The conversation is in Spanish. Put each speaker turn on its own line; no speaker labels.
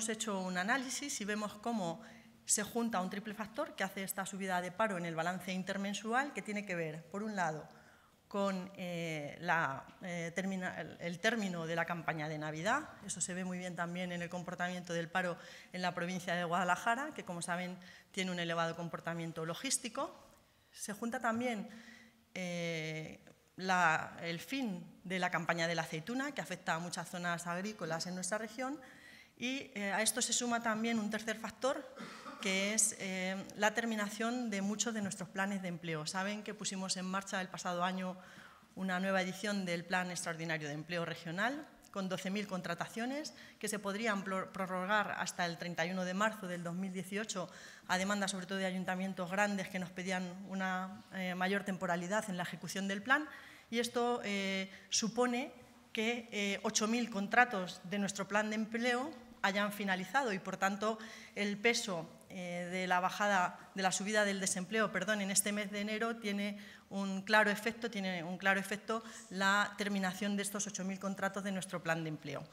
hemos hecho un análisis y vemos cómo se junta un triple factor que hace esta subida de paro en el balance intermensual, que tiene que ver, por un lado, con eh, eh, el, término de la campaña de Navidad. Eso se ve muy bien también en el comportamiento del paro en la provincia de Guadalajara, que como saben tiene un elevado comportamiento logístico. Se junta también eh, el fin de la campaña de la aceituna, que afecta a muchas zonas agrícolas en nuestra región, y eh, a esto se suma también un tercer factor, que es eh, la terminación de muchos de nuestros planes de empleo. Saben que pusimos en marcha el pasado año una nueva edición del Plan Extraordinario de Empleo Regional, con 12.000 contrataciones que se podrían prorrogar hasta el 31 de marzo del 2018 a demanda sobre todo de ayuntamientos grandes que nos pedían una eh, mayor temporalidad en la ejecución del plan y esto supone que 8.000 contratos de nuestro plan de empleo hayan finalizado y, por tanto, el peso eh, de la bajada, de la subida del desempleo, perdón, en este mes de enero tiene un claro efecto, tiene un claro efecto la terminación de estos 8.000 contratos de nuestro plan de empleo.